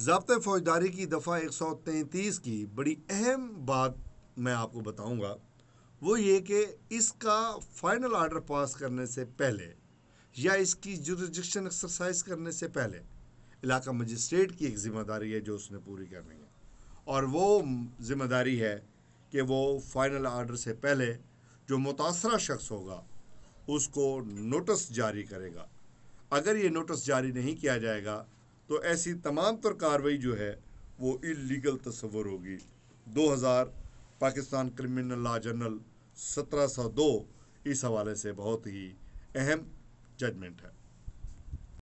जब्त फ़ौजदारी की दफ़ा एक सौ तैंतीस की बड़ी अहम बात मैं आपको बताऊंगा वो ये कि इसका फ़ाइनल आर्डर पास करने से पहले या इसकी जुरजिक्शन एक्सरसाइज करने से पहले इलाका मजिस्ट्रेट की एक ज़िम्मेदारी है जो उसने पूरी करनी है और वो ज़िम्मेदारी है कि वो फ़ाइनल आर्डर से पहले जो मुतासर शख्स होगा उसको नोटिस जारी करेगा अगर ये नोटिस जारी नहीं किया जाएगा तो ऐसी तमाम तर कार्रवाई जो है वो इलीगल तस्वर होगी 2000 पाकिस्तान क्रिमिनल लॉ जर्नल 1702 इस हवाले से बहुत ही अहम जजमेंट है